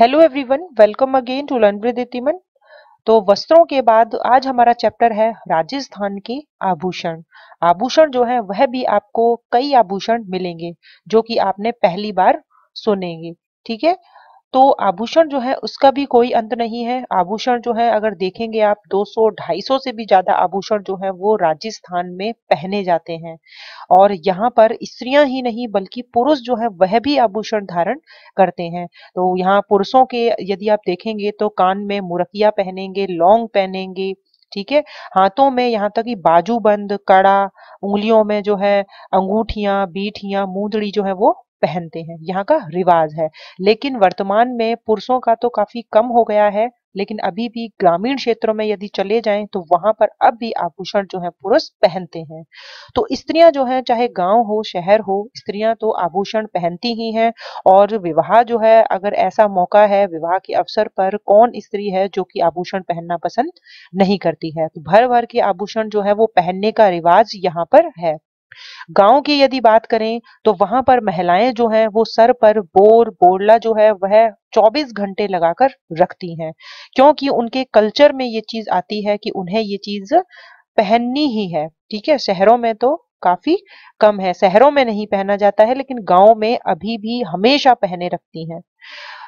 Hello everyone welcome again to learn with इतिमन तो वस्त्रों के बाद आज हमारा चैप्टर है राजस्थान के आभूषण आभूषण जो है वह भी आपको कई आभूषण मिलेंगे जो कि आपने पहली बार सुनेंगे ठीक है तो आभूषण जो है उसका भी कोई अंत नहीं है आभूषण जो है अगर देखेंगे आप 200 250 से भी ज्यादा आभूषण जो है वो राजस्थान में पहने जाते हैं और यहाँ पर स्त्रियां ही नहीं बल्कि पुरुष जो है वह भी आभूषण धारण करते हैं तो यहाँ पुरुषों के यदि आप देखेंगे तो कान में मुरकिया पहनेंगे लौंग पहनेंगे ठीक है हाथों में यहाँ तक कि बाजूबंद कड़ा उंगलियों में जो है अंगूठिया बीठिया मूंदड़ी जो है वो पहनते हैं यहाँ का रिवाज है लेकिन वर्तमान में पुरुषों का तो काफी कम हो गया है लेकिन अभी भी ग्रामीण क्षेत्रों में यदि चले जाएं तो वहां पर अब भी आभूषण जो है पुरुष पहनते हैं तो स्त्रियां जो है चाहे गांव हो शहर हो स्त्रियां तो आभूषण पहनती ही हैं और विवाह जो है अगर ऐसा मौका है विवाह के अवसर पर कौन स्त्री है जो कि आभूषण पहनना पसंद नहीं करती है तो भर भर के आभूषण जो है वो पहनने का रिवाज यहाँ पर है गांव की यदि बात करें तो वहां पर महिलाएं जो हैं वो सर पर बोर बोरला जो है वह 24 घंटे लगाकर रखती हैं क्योंकि उनके कल्चर में ये चीज आती है कि उन्हें ये चीज पहननी ही है ठीक है शहरों में तो काफी कम है शहरों में नहीं पहना जाता है लेकिन गांव में अभी भी हमेशा पहने रखती हैं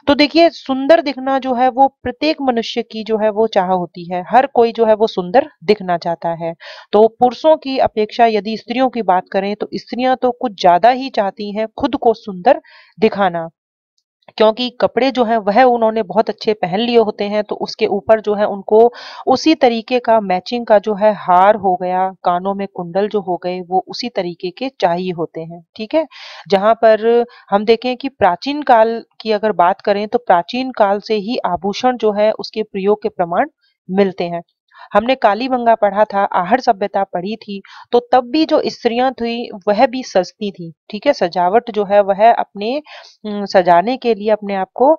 तो देखिए सुंदर दिखना जो है वो प्रत्येक मनुष्य की जो है वो चाह होती है हर कोई जो है वो सुंदर दिखना चाहता है तो पुरुषों की अपेक्षा यदि स्त्रियों की बात करें तो स्त्रियां तो कुछ ज्यादा ही चाहती हैं खुद को सुंदर दिखाना क्योंकि कपड़े जो है वह उन्होंने बहुत अच्छे पहन लिए होते हैं तो उसके ऊपर जो है उनको उसी तरीके का मैचिंग का जो है हार हो गया कानों में कुंडल जो हो गए वो उसी तरीके के चाहिए होते हैं ठीक है जहां पर हम देखें कि प्राचीन काल की अगर बात करें तो प्राचीन काल से ही आभूषण जो है उसके प्रयोग के प्रमाण मिलते हैं हमने काली बंगा पढ़ा था आहर सभ्यता पढ़ी थी तो तब भी जो स्त्रियां थी वह भी सजती थी ठीक है सजावट जो है वह अपने सजाने के लिए अपने आप को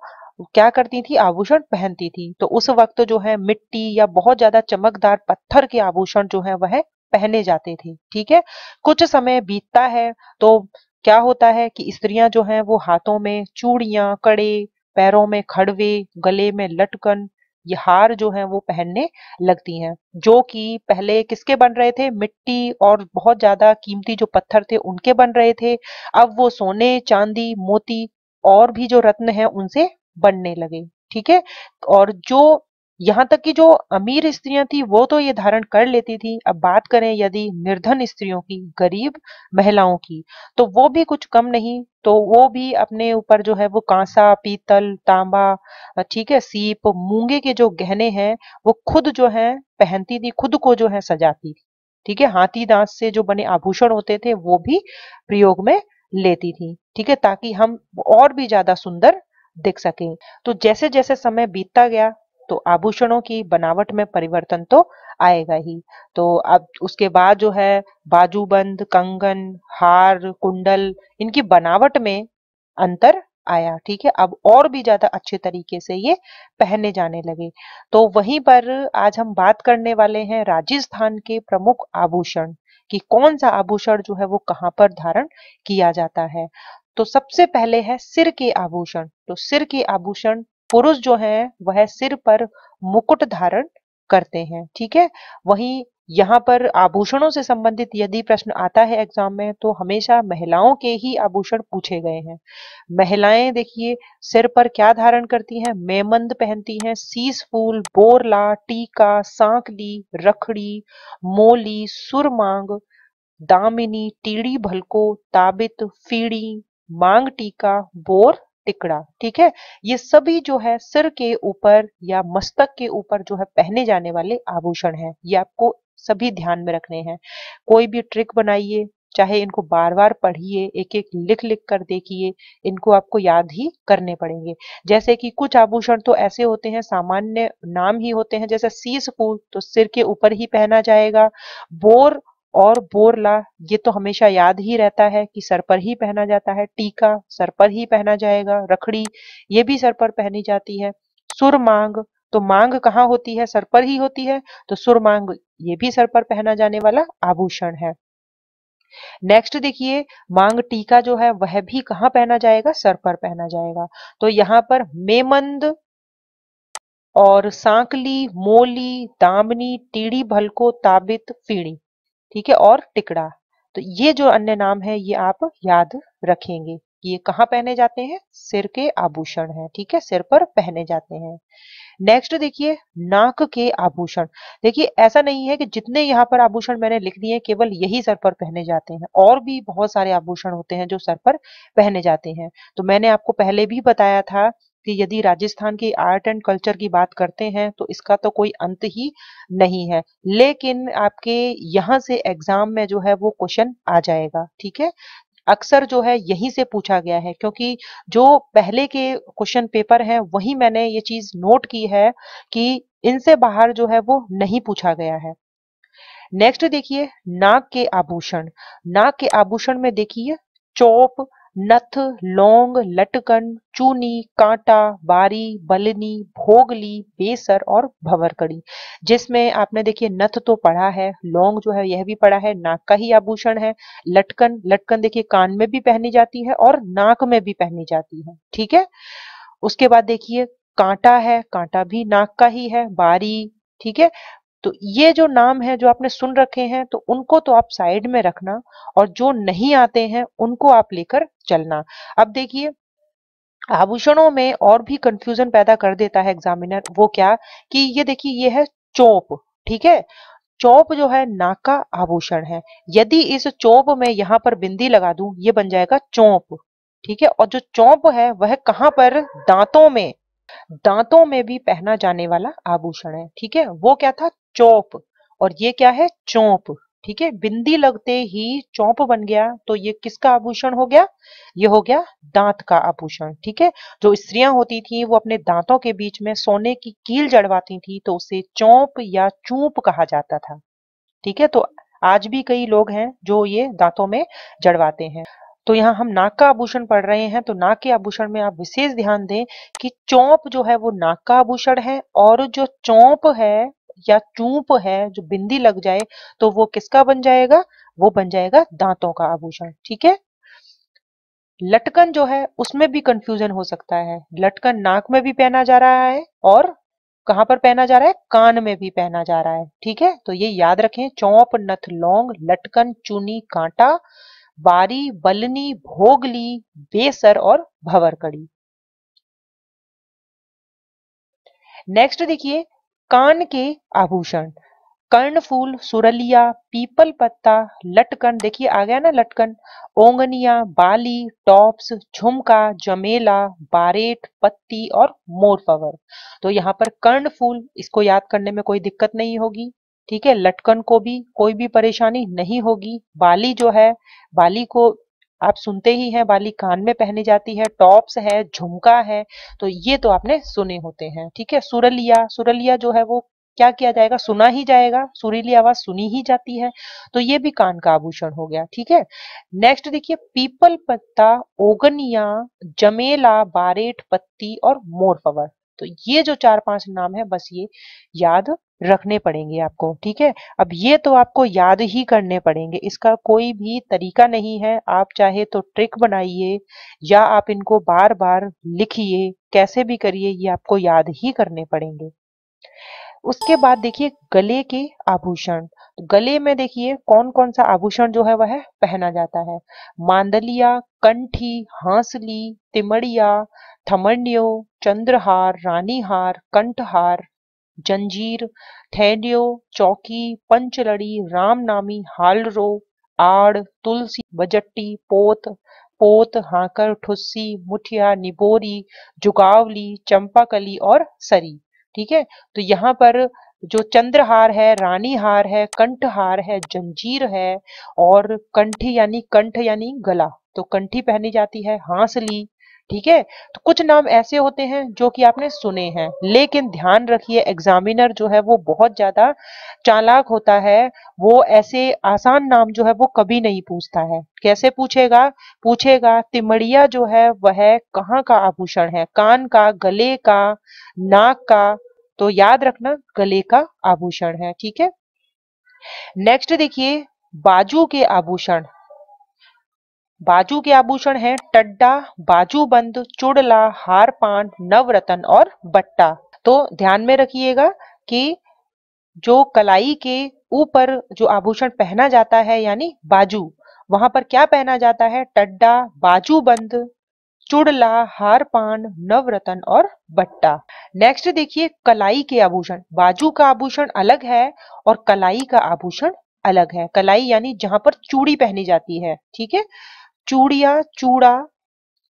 क्या करती थी आभूषण पहनती थी तो उस वक्त जो है मिट्टी या बहुत ज्यादा चमकदार पत्थर के आभूषण जो है वह पहने जाते थे ठीक है कुछ समय बीतता है तो क्या होता है कि स्त्रियां जो हैं वो हाथों में चूड़ियां कड़े पैरों में खड़वे गले में लटकन ये हार जो है वो पहनने लगती हैं जो कि पहले किसके बन रहे थे मिट्टी और बहुत ज्यादा कीमती जो पत्थर थे उनके बन रहे थे अब वो सोने चांदी मोती और भी जो रत्न है उनसे बनने लगे ठीक है और जो यहाँ तक कि जो अमीर स्त्रियां थी वो तो ये धारण कर लेती थी अब बात करें यदि निर्धन स्त्रियों की गरीब महिलाओं की तो वो भी कुछ कम नहीं तो वो भी अपने ऊपर जो है वो कांसा पीतल तांबा ठीक है सीप मूंगे के जो गहने हैं वो खुद जो है पहनती थी खुद को जो है सजाती थी ठीक है हाथी दांत से जो बने आभूषण होते थे वो भी प्रयोग में लेती थी ठीक है ताकि हम और भी ज्यादा सुंदर दिख सके तो जैसे जैसे समय बीतता गया तो आभूषणों की बनावट में परिवर्तन तो आएगा ही तो अब उसके बाद जो है बाजूबंद कंगन हार कुंडल इनकी बनावट में अंतर आया ठीक है अब और भी ज्यादा अच्छे तरीके से ये पहने जाने लगे तो वहीं पर आज हम बात करने वाले हैं राजस्थान के प्रमुख आभूषण कि कौन सा आभूषण जो है वो कहाँ पर धारण किया जाता है तो सबसे पहले है सिर के आभूषण तो सिर के आभूषण पुरुष जो है वह सिर पर मुकुट धारण करते हैं ठीक है वहीं यहाँ पर आभूषणों से संबंधित यदि प्रश्न आता है एग्जाम में तो हमेशा महिलाओं के ही आभूषण पूछे गए हैं महिलाएं देखिए सिर पर क्या धारण करती हैं मेमंद पहनती हैं सीस फूल बोरला टीका सांकली रखड़ी मोली सुरमांग दामिनी टीढ़ी भलको ताबित फीड़ी मांग टीका बोर टिकड़ा ठीक है ये सभी जो है सिर के ऊपर या मस्तक के ऊपर जो है पहने जाने वाले आभूषण हैं ये आपको सभी ध्यान में रखने हैं कोई भी ट्रिक बनाइए चाहे इनको बार बार पढ़िए एक एक लिख लिख कर देखिए इनको आपको याद ही करने पड़ेंगे जैसे कि कुछ आभूषण तो ऐसे होते हैं सामान्य नाम ही होते हैं जैसे सीस फूल तो सिर के ऊपर ही पहना जाएगा बोर और बोरला ये तो हमेशा याद ही रहता है कि सर पर ही पहना जाता है टीका सर पर ही पहना जाएगा रखड़ी ये भी सर पर पहनी जाती है सुर मांग तो मांग कहाँ होती है सर पर ही होती है तो सुर मांग ये भी सर पर पहना जाने वाला आभूषण है नेक्स्ट देखिए मांग टीका जो है वह भी कहाँ पहना जाएगा सर पर पहना जाएगा तो यहाँ पर मेमंद और सांकली मोली दामनी टीढ़ी भलको ताबित फीणी ठीक है और टिकड़ा तो ये जो अन्य नाम है ये आप याद रखेंगे ये कहाँ पहने जाते हैं सिर के आभूषण है ठीक है सिर पर पहने जाते हैं नेक्स्ट देखिए नाक के आभूषण देखिए ऐसा नहीं है कि जितने यहाँ पर आभूषण मैंने लिख दिए केवल यही सर पर पहने जाते हैं और भी बहुत सारे आभूषण होते हैं जो सर पर पहने जाते हैं तो मैंने आपको पहले भी बताया था कि यदि राजस्थान की आर्ट एंड कल्चर की बात करते हैं तो इसका तो कोई अंत ही नहीं है लेकिन आपके यहाँ से एग्जाम में जो है वो क्वेश्चन आ जाएगा ठीक है अक्सर जो है यहीं से पूछा गया है क्योंकि जो पहले के क्वेश्चन पेपर हैं वही मैंने ये चीज नोट की है कि इनसे बाहर जो है वो नहीं पूछा गया है नेक्स्ट देखिए नाक के आभूषण नाक के आभूषण में देखिए चौप नथ लौंग लटकन चूनी कांटा बारी बलनी भोगली बेसर और भंवरकड़ी जिसमें आपने देखिए नथ तो पढ़ा है लौंग जो है यह भी पढ़ा है नाक का ही आभूषण है लटकन लटकन देखिए कान में भी पहनी जाती है और नाक में भी पहनी जाती है ठीक है उसके बाद देखिए कांटा है कांटा भी नाक का ही है बारी ठीक है तो ये जो नाम है जो आपने सुन रखे हैं तो उनको तो आप साइड में रखना और जो नहीं आते हैं उनको आप लेकर चलना अब देखिए आभूषणों में और भी कंफ्यूजन पैदा कर देता है एग्जामिनर वो क्या कि ये देखिए ये है चौप ठीक है चौप जो है नाक का आभूषण है यदि इस चौप में यहां पर बिंदी लगा दू ये बन जाएगा चौप ठीक है और जो चौप है वह कहाँ पर दांतों में दांतों में भी पहना जाने वाला आभूषण है ठीक है वो क्या था चौप और ये क्या है चौप ठीक है बिंदी लगते ही चौप बन गया तो ये किसका आभूषण हो गया ये हो गया दांत का आभूषण ठीक है जो स्त्रियां होती थी वो अपने दांतों के बीच में सोने की कील जड़वाती थी तो उसे चौप या चूप कहा जाता था ठीक है तो आज भी कई लोग हैं जो ये दांतों में जड़वाते हैं तो यहाँ हम नाक का आभूषण पढ़ रहे हैं तो नाक के आभूषण में आप विशेष ध्यान दें कि चौप जो है वो नाक का आभूषण है और जो चौप है या चूप है जो बिंदी लग जाए तो वो किसका बन जाएगा वो बन जाएगा दांतों का आभूषण ठीक है लटकन जो है उसमें भी कंफ्यूजन हो सकता है लटकन नाक में भी पहना जा रहा है और कहां पर पहना जा रहा है कान में भी पहना जा रहा है ठीक है तो ये याद रखें चौप नथ लौंग लटकन चुनी कांटा बारी बलनी भोगली बेसर और भवर कड़ी नेक्स्ट देखिए कान के आभूषण फूल सुरलिया पीपल पत्ता लटकन देखिए आ गया ना लटकन ओंगनिया बाली टॉप्स झुमका जमेला बारेट पत्ती और मोरफवर तो यहाँ पर कर्ण फूल इसको याद करने में कोई दिक्कत नहीं होगी ठीक है लटकन को भी कोई भी परेशानी नहीं होगी बाली जो है बाली को आप सुनते ही हैं बाली कान में पहनी जाती है टॉप्स है झुमका है तो ये तो आपने सुने होते हैं ठीक है सुरलिया सुरलिया जो है वो क्या किया जाएगा सुना ही जाएगा सुरीली आवाज सुनी ही जाती है तो ये भी कान का आभूषण हो गया ठीक है नेक्स्ट देखिए पीपल पत्ता ओगनिया जमेला बारेट पत्ती और मोरफवर तो ये जो चार पांच नाम है बस ये याद रखने पड़ेंगे आपको ठीक है अब ये तो आपको याद ही करने पड़ेंगे इसका कोई भी तरीका नहीं है आप चाहे तो ट्रिक बनाइए या आप इनको बार बार लिखिए कैसे भी करिए ये आपको याद ही करने पड़ेंगे उसके बाद देखिए गले के आभूषण गले में देखिए कौन कौन सा आभूषण जो है वह पहना जाता है मांदलिया कंठी हांसली तिमड़िया थमंडियो चंद्रहार रानीहार कंठहार जंजीर थैंडियो चौकी पंचलड़ी रामनामी हालरो आड़ तुलसी बजट्टी पोत पोत हाकर ठुस्सी मुठिया निबोरी जुगावली चंपाकली और सरी ठीक है तो यहाँ पर जो चंद्रहार है रानी हार है कंठहार है जंजीर है और कंठी यानी कंठ यानी गला तो कंठी पहनी जाती है हाँसली ठीक है तो कुछ नाम ऐसे होते हैं जो कि आपने सुने हैं लेकिन ध्यान रखिए एग्जामिनर जो है वो बहुत ज्यादा चालाक होता है वो ऐसे आसान नाम जो है वो कभी नहीं पूछता है कैसे पूछेगा पूछेगा तिमड़िया जो है वह कहाँ का आभूषण है कान का गले का नाक का तो याद रखना गले का आभूषण है ठीक है नेक्स्ट देखिए बाजू के आभूषण बाजू के आभूषण हैं टड्डा बाजूबंद चुड़ला हार पान नवरत्न और बट्टा तो ध्यान में रखिएगा कि जो कलाई के ऊपर जो आभूषण पहना जाता है यानी बाजू वहां पर क्या पहना जाता है टड्डा बाजूबंद चुड़ला हार पान नवरत्न और बट्टा नेक्स्ट देखिए कलाई के आभूषण बाजू का आभूषण अलग है और कलाई का आभूषण अलग है कलाई यानी जहां पर चूड़ी पहनी जाती है ठीक है चूड़िया चूड़ा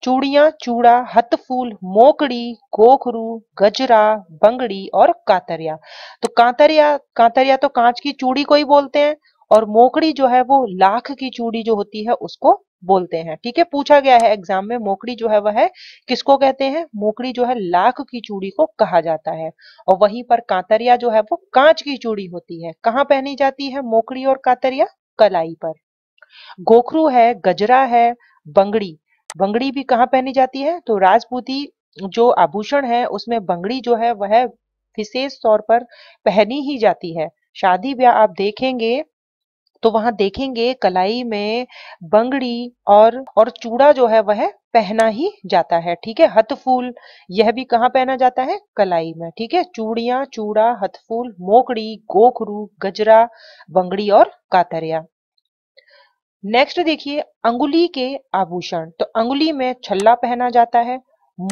चूड़िया चूड़ा हतफूल मोकड़ी गोखरू गजरा बंगड़ी और कातरिया तो कांतरिया कांतरिया तो कांच की चूड़ी को ही बोलते हैं और मोकड़ी जो है वो लाख की चूड़ी जो होती है उसको बोलते हैं ठीक है पूछा गया है एग्जाम में मोकड़ी जो है वह है किसको कहते हैं मोकड़ी जो है लाख की चूड़ी को कहा जाता है और वहीं पर कांतरिया जो है वो कांच की चूड़ी होती है कहाँ पहनी जाती है मोकड़ी और कांतरिया कलाई पर गोखरू है गजरा है बंगड़ी बंगड़ी भी कहाँ पहनी जाती है तो राजपूती जो आभूषण है उसमें बंगड़ी जो है वह विशेष तौर पर पहनी ही जाती है शादी ब्याह आप देखेंगे तो वहां देखेंगे कलाई में बंगड़ी और और चूड़ा जो है वह पहना ही जाता है ठीक है हथफूल यह भी कहाँ पहना जाता है कलाई में ठीक है चूड़िया चूड़ा हथफूल मोकड़ी गोखरू गजरा बंगड़ी और कातरिया नेक्स्ट देखिए अंगुली के आभूषण तो अंगुली में छल्ला पहना जाता है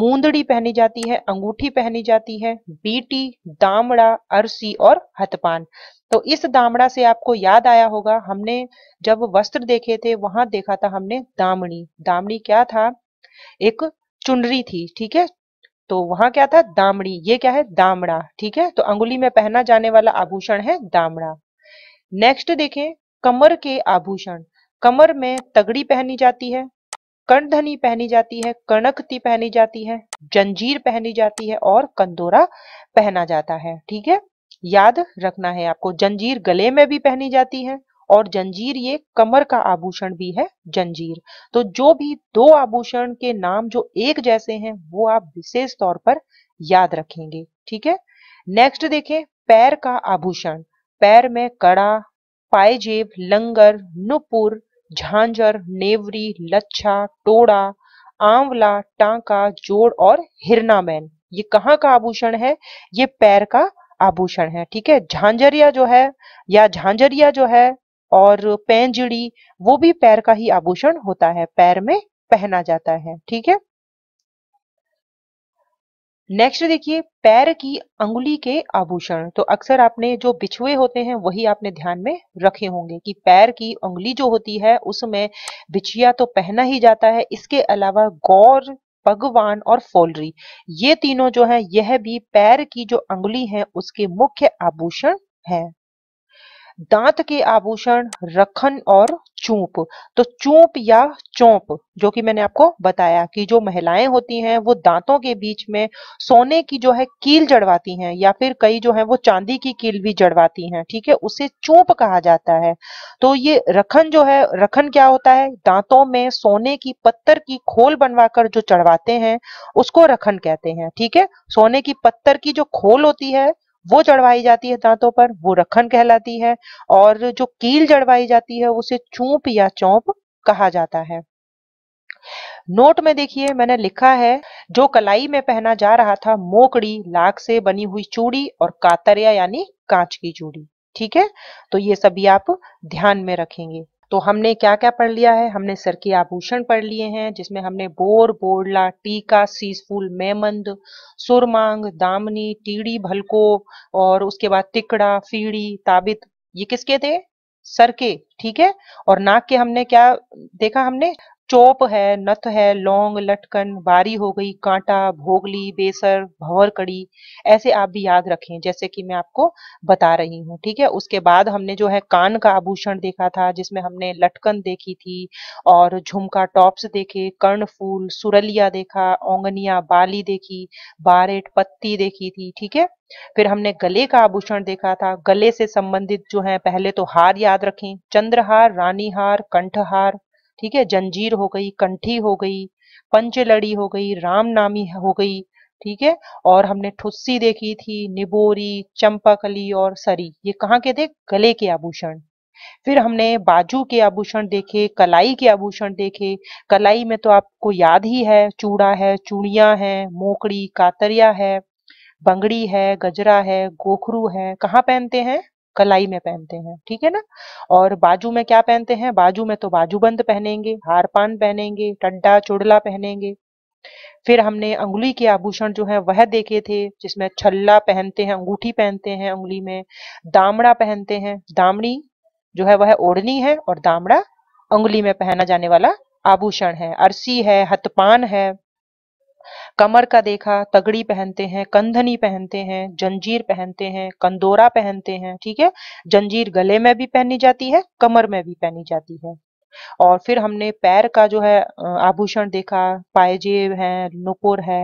मूंदड़ी पहनी जाती है अंगूठी पहनी जाती है बीटी दामड़ा अरसी और हथपान तो इस दामड़ा से आपको याद आया होगा हमने जब वस्त्र देखे थे वहां देखा था हमने दामड़ी दामड़ी क्या था एक चुनरी थी ठीक है तो वहां क्या था दामड़ी ये क्या है दामड़ा ठीक है तो अंगुली में पहना जाने वाला आभूषण है दामड़ा नेक्स्ट देखें कमर के आभूषण कमर में तगड़ी पहनी जाती है कर्णधनी पहनी जाती है कर्णकती पहनी जाती है जंजीर पहनी जाती है और कंदोरा पहना जाता है ठीक है याद रखना है आपको जंजीर गले में भी पहनी जाती है और जंजीर ये कमर का आभूषण भी है जंजीर तो जो भी दो आभूषण के नाम जो एक जैसे हैं वो आप विशेष तौर पर याद रखेंगे ठीक है नेक्स्ट देखें पैर का आभूषण पैर में कड़ा पायजेब लंगर नुपुर झांझर नेवरी लच्छा टोड़ा आंवला टांका जोड़ और हिरनामैन ये कहाँ का आभूषण है ये पैर का आभूषण है ठीक है झांझरिया जो है या झांझरिया जो है और पैंजड़ी वो भी पैर का ही आभूषण होता है पैर में पहना जाता है ठीक है नेक्स्ट देखिए पैर की अंगुली के आभूषण तो अक्सर आपने जो बिछुए होते हैं वही आपने ध्यान में रखे होंगे कि पैर की उंगली जो होती है उसमें बिछिया तो पहना ही जाता है इसके अलावा गौर पगवान और फोलरी ये तीनों जो है यह भी पैर की जो अंगुली है उसके मुख्य आभूषण है दांत के आभूषण रखन और चूप तो चूप या चौंप जो कि मैंने आपको बताया कि जो महिलाएं होती हैं वो दांतों के बीच में सोने की जो है कील जड़वाती हैं या फिर कई जो है वो चांदी की कील भी जड़वाती हैं ठीक है उसे चूप कहा जाता है तो ये रखन जो है रखन क्या होता है दांतों में सोने की पत्थर की खोल बनवाकर जो चढ़वाते हैं उसको रखन कहते हैं ठीक है सोने की पत्थर की जो खोल होती है वो चढ़वाई जाती है दांतों पर वो रखन कहलाती है और जो कील जड़वाई जाती है उसे चूप या चौंप कहा जाता है नोट में देखिए मैंने लिखा है जो कलाई में पहना जा रहा था मोकड़ी लाख से बनी हुई चूड़ी और कातरिया यानी कांच की चूड़ी ठीक है तो ये सभी आप ध्यान में रखेंगे तो हमने क्या क्या पढ़ लिया है हमने सर के आभूषण पढ़ लिए हैं जिसमें हमने बोर बोरला टीका सीसफूल मेमंद सुरमांग दामनी टीड़ी भलको और उसके बाद तिकड़ा फीड़ी ताबित ये किसके थे सर के ठीक है और नाक के हमने क्या देखा हमने चोप है नथ है लौंग लटकन बारी हो गई कांटा भोगली बेसर भंवर कड़ी ऐसे आप भी याद रखें जैसे कि मैं आपको बता रही हूँ ठीक है उसके बाद हमने जो है कान का आभूषण देखा था जिसमें हमने लटकन देखी थी और झुमका टॉप्स देखे कर्ण फूल सुरलिया देखा ओंगनिया बाली देखी बारेट पत्ती देखी थी ठीक है फिर हमने गले का आभूषण देखा था गले से संबंधित जो है पहले तो हार याद रखें चंद्रहार रानीहार कंठहार ठीक है जंजीर हो गई कंठी हो गई पंचलड़ी हो गई रामनामी हो गई ठीक है और हमने ठुस्सी देखी थी निबोरी चंपाकली और सरी ये कहाँ के थे गले के आभूषण फिर हमने बाजू के आभूषण देखे कलाई के आभूषण देखे कलाई में तो आपको याद ही है चूड़ा है चूड़िया है मोकड़ी कातरिया है बंगड़ी है गजरा है गोखरू है कहाँ पहनते हैं कलाई में पहनते हैं ठीक है ना और बाजू में क्या पहनते हैं बाजू में तो बाजूबंद पहनेंगे हारपान पहनेंगे टड्डा चुड़ला पहनेंगे फिर हमने अंगुली के आभूषण जो है वह देखे थे जिसमें छल्ला पहनते हैं अंगूठी पहनते हैं अंगुली में दामड़ा पहनते हैं दामड़ी जो है वह ओढ़नी है और दामड़ा अंगुली में पहना जाने वाला आभूषण है अरसी है हथपान है कमर का देखा तगड़ी पहनते हैं कंधनी पहनते हैं जंजीर पहनते हैं कंदोरा पहनते हैं ठीक है जंजीर गले में भी पहनी जाती है कमर में भी पहनी जाती है और फिर हमने पैर का जो है आभूषण देखा पायजेब है नुपुर है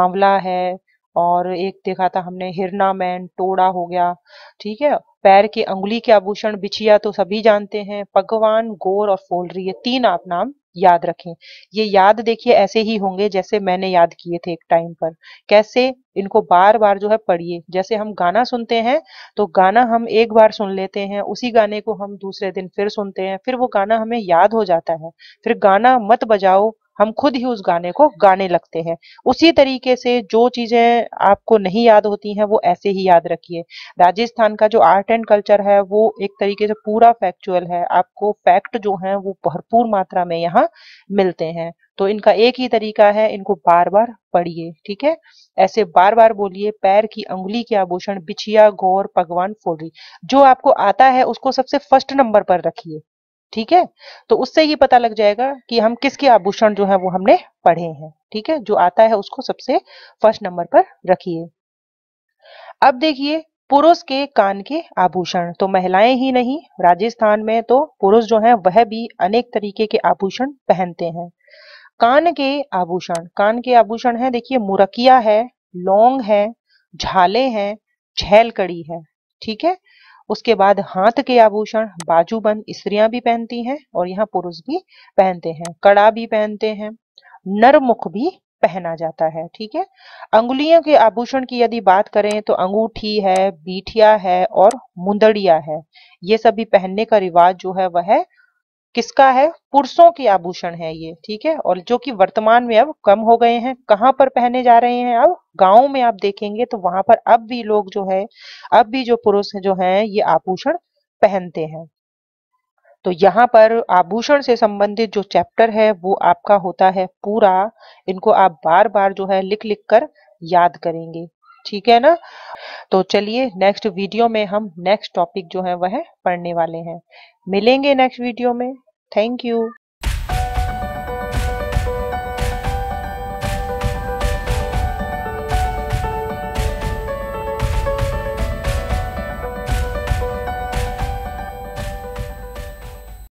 आंवला है और एक देखा था हमने हिरनामैन टोड़ा हो गया ठीक है पैर की अंगुली के आभूषण बिछिया तो सभी जानते हैं पगवान गोर और फोलरी ये तीन आप नाम याद रखें ये याद देखिए ऐसे ही होंगे जैसे मैंने याद किए थे एक टाइम पर कैसे इनको बार बार जो है पढ़िए जैसे हम गाना सुनते हैं तो गाना हम एक बार सुन लेते हैं उसी गाने को हम दूसरे दिन फिर सुनते हैं फिर वो गाना हमें याद हो जाता है फिर गाना मत बजाओ हम खुद ही उस गाने को गाने लगते हैं उसी तरीके से जो चीजें आपको नहीं याद होती हैं वो ऐसे ही याद रखिए राजस्थान का जो आर्ट एंड कल्चर है वो एक तरीके से पूरा फैक्चुअल है आपको फैक्ट जो है वो भरपूर मात्रा में यहाँ मिलते हैं तो इनका एक ही तरीका है इनको बार बार पढ़िए ठीक है ऐसे बार बार बोलिए पैर की अंगुली के आभूषण बिछिया गौर पगवान फोरी जो आपको आता है उसको सबसे फर्स्ट नंबर पर रखिए ठीक है तो उससे ये पता लग जाएगा कि हम किसके आभूषण जो है वो हमने पढ़े हैं ठीक है जो आता है उसको सबसे फर्स्ट नंबर पर रखिए अब देखिए पुरुष के कान के आभूषण तो महिलाएं ही नहीं राजस्थान में तो पुरुष जो है वह भी अनेक तरीके के आभूषण पहनते हैं कान के आभूषण कान के आभूषण है देखिए मुरकिया है लौंग है झाले हैं कड़ी है ठीक है उसके बाद हाथ के आभूषण बाजूबंद स्त्रियां भी पहनती हैं और यहाँ पुरुष भी पहनते हैं कड़ा भी पहनते हैं नरमुख भी पहना जाता है ठीक है अंगुलियों के आभूषण की यदि बात करें तो अंगूठी है बीठिया है और मुंदड़िया है ये सभी पहनने का रिवाज जो है वह है किसका है पुरुषों के आभूषण है ये ठीक है और जो कि वर्तमान में अब कम हो गए हैं कहाँ पर पहने जा रहे हैं अब गाँव में आप देखेंगे तो वहां पर अब भी लोग जो है अब भी जो पुरुष जो है ये आभूषण पहनते हैं तो यहाँ पर आभूषण से संबंधित जो चैप्टर है वो आपका होता है पूरा इनको आप बार बार जो है लिख लिख कर याद करेंगे ठीक है ना तो चलिए नेक्स्ट वीडियो में हम नेक्स्ट टॉपिक जो है वह पढ़ने वाले हैं मिलेंगे नेक्स्ट वीडियो में Thank you.